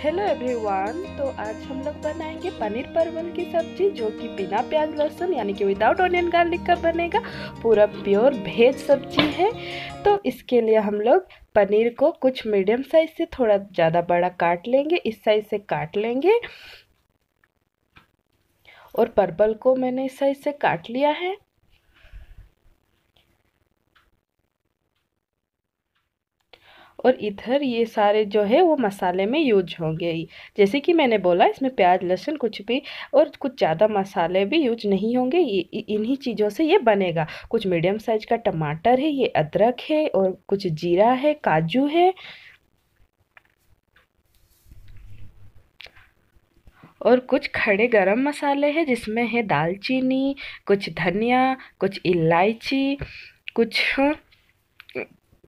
hello everyone तो आज हम लोग बनाएंगे पनीर परवल की सब्जी जो कि बिना प्याज लहसुन यानी कि विदाउट ऑनियन गार्लिक का बनेगा पूरा प्योर भेज सब्जी है तो इसके लिए हम लोग पनीर को कुछ मीडियम साइज से थोड़ा ज़्यादा बड़ा काट लेंगे इस साइज से काट लेंगे और परवल को मैंने इस साइज से काट लिया है और इधर ये सारे जो है वो मसाले में यूज होंगे ही जैसे कि मैंने बोला इसमें प्याज लहसुन कुछ भी और कुछ ज़्यादा मसाले भी यूज नहीं होंगे इन्हीं चीज़ों से ये बनेगा कुछ मीडियम साइज का टमाटर है ये अदरक है और कुछ जीरा है काजू है और कुछ खड़े गरम मसाले हैं जिसमें है दालचीनी कुछ धनिया कुछ इलायची कुछ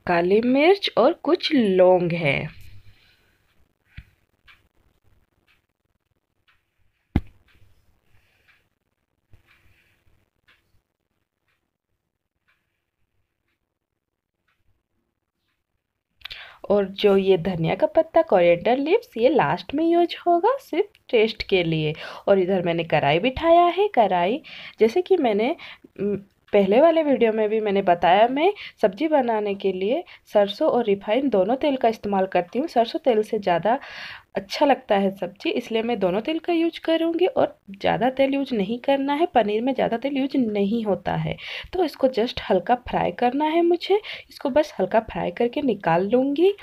काली मिर्च और कुछ लौंग है और जो ये धनिया का पत्ता कोरिएंडर लिप्स ये लास्ट में यूज होगा सिर्फ टेस्ट के लिए और इधर मैंने कढ़ाई बिठाया है कढ़ाई जैसे कि मैंने पहले वाले वीडियो में भी मैंने बताया मैं सब्जी बनाने के लिए सरसों और रिफाइन दोनों तेल का इस्तेमाल करती हूँ सरसों तेल से ज़्यादा अच्छा लगता है सब्जी इसलिए मैं दोनों तेल का यूज करूँगी और ज़्यादा तेल यूज नहीं करना है पनीर में ज़्यादा तेल यूज नहीं होता है तो इसको जस्ट हल्का फ्राई करना है मुझे इसको बस हल्का फ्राई करके निकाल लूँगी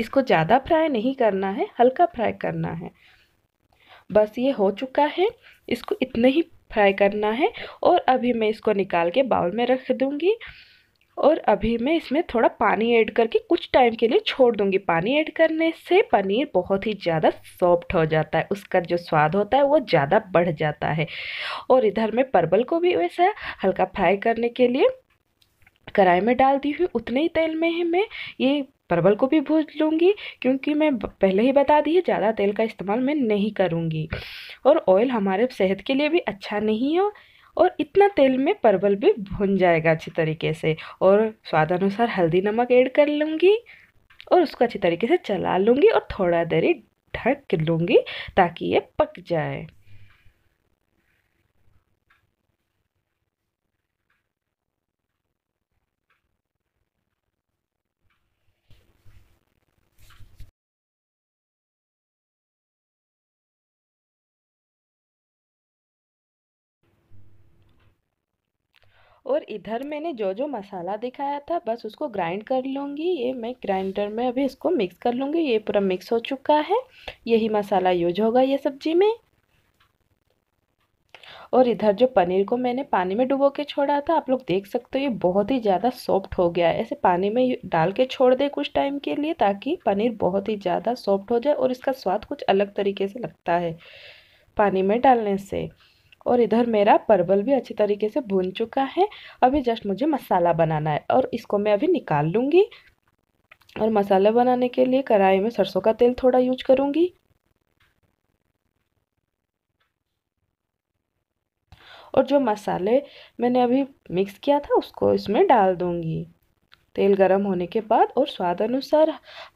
इसको ज़्यादा फ्राई नहीं करना है हल्का फ्राई करना है बस ये हो चुका है इसको इतने ही फ्राई करना है और अभी मैं इसको निकाल के बाउल में रख दूँगी और अभी मैं इसमें थोड़ा पानी ऐड करके कुछ टाइम के लिए छोड़ दूँगी पानी ऐड करने से पनीर बहुत ही ज़्यादा सॉफ्ट हो जाता है उसका जो स्वाद होता है वो ज़्यादा बढ़ जाता है और इधर मैं परवल को भी वैसा हल्का फ्राई करने के लिए कढ़ाई में डाल दी हूँ उतने ही तेल में ही मैं ये परवल को भी भूज लूँगी क्योंकि मैं पहले ही बता दी है ज़्यादा तेल का इस्तेमाल मैं नहीं करूँगी और ऑयल हमारे सेहत के लिए भी अच्छा नहीं है और इतना तेल में परवल भी भुन जाएगा अच्छी तरीके से और स्वाद अनुसार हल्दी नमक ऐड कर लूँगी और उसको अच्छी तरीके से चला लूँगी और थोड़ा देर ढक लूँगी ताकि ये पक जाए और इधर मैंने जो जो मसाला दिखाया था बस उसको ग्राइंड कर लूँगी ये मैं ग्राइंडर में अभी इसको मिक्स कर लूँगी ये पूरा मिक्स हो चुका है यही मसाला यूज होगा ये सब्जी में और इधर जो पनीर को मैंने पानी में डुबो के छोड़ा था आप लोग देख सकते हो ये बहुत ही ज़्यादा सॉफ्ट हो गया है ऐसे पानी में डाल के छोड़ दे कुछ टाइम के लिए ताकि पनीर बहुत ही ज़्यादा सॉफ्ट हो जाए और इसका स्वाद कुछ अलग तरीके से लगता है पानी में डालने से और इधर मेरा परवल भी अच्छी तरीके से भून चुका है अभी जस्ट मुझे मसाला बनाना है और इसको मैं अभी निकाल लूँगी और मसाला बनाने के लिए कढ़ाई में सरसों का तेल थोड़ा यूज करूँगी और जो मसाले मैंने अभी मिक्स किया था उसको इसमें डाल दूँगी तेल गरम होने के बाद और स्वाद अनुसार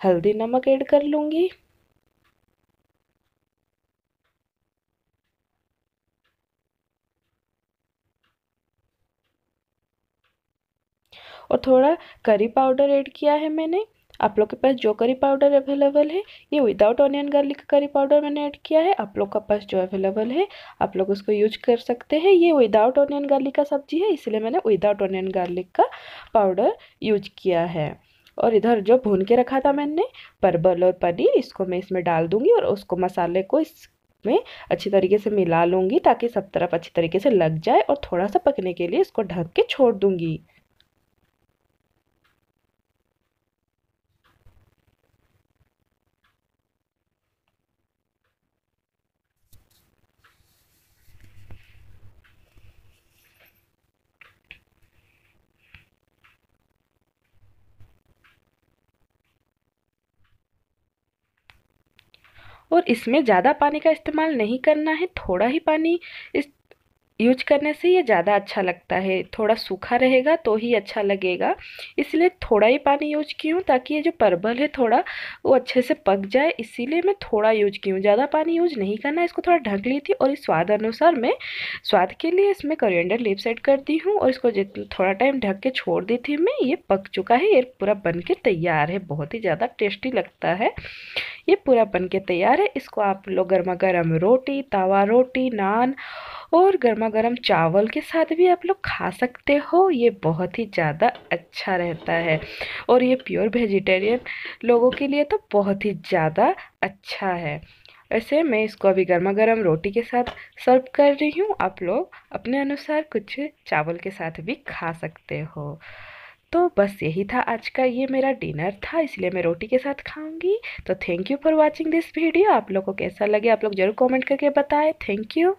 हल्दी नमक ऐड कर लूँगी और थोड़ा करी पाउडर ऐड किया है मैंने आप लोग के पास जो करी पाउडर अवेलेबल है ये without onion garlic curry powder मैंने ऐड किया है आप लोग का पास जो अवेलेबल है आप लोग उसको यूज कर सकते हैं ये विदाउट ऑनियन गार्लिक का सब्जी है इसलिए मैंने विदाउट ऑनियन गार्लिक का पाउडर यूज किया है और इधर जो भून के रखा था मैंने परबल और पनीर इसको मैं इसमें डाल दूंगी और उसको मसाले को इस में अच्छी तरीके से मिला लूँगी ताकि सब तरफ अच्छी तरीके से लग जाए और थोड़ा सा पकने के लिए इसको ढक के छोड़ दूँगी और इसमें ज़्यादा पानी का इस्तेमाल नहीं करना है थोड़ा ही पानी इस यूज करने से ये ज़्यादा अच्छा लगता है थोड़ा सूखा रहेगा तो ही अच्छा लगेगा इसलिए थोड़ा ही पानी यूज की हूँ ताकि ये जो परबल है थोड़ा वो अच्छे से पक जाए इसीलिए मैं थोड़ा यूज की हूँ ज़्यादा पानी यूज नहीं करना इसको थोड़ा ढक ली थी और इस स्वाद अनुसार मैं स्वाद के लिए इसमें करियंडर लिप सेट कर दी हूँ और इसको थोड़ा टाइम ढक के छोड़ दी थी मैं ये पक चुका है ये पूरा बन के तैयार है बहुत ही ज़्यादा टेस्टी लगता है ये पूरा बन के तैयार है इसको आप लोग गर्मा गर्म रोटी तवा रोटी नान और गर्मा गर्म चावल के साथ भी आप लोग खा सकते हो ये बहुत ही ज़्यादा अच्छा रहता है और ये प्योर वेजिटेरियन लोगों के लिए तो बहुत ही ज़्यादा अच्छा है ऐसे मैं इसको अभी गर्मा गर्म रोटी के साथ सर्व कर रही हूँ आप लोग अपने अनुसार कुछ चावल के साथ भी खा सकते हो तो बस यही था आज का ये मेरा डिनर था इसलिए मैं रोटी के साथ खाऊंगी तो thank you for watching this video आप लोग को कैसा लगे आप लोग जरूर कमेंट करके बताएं थैंक यू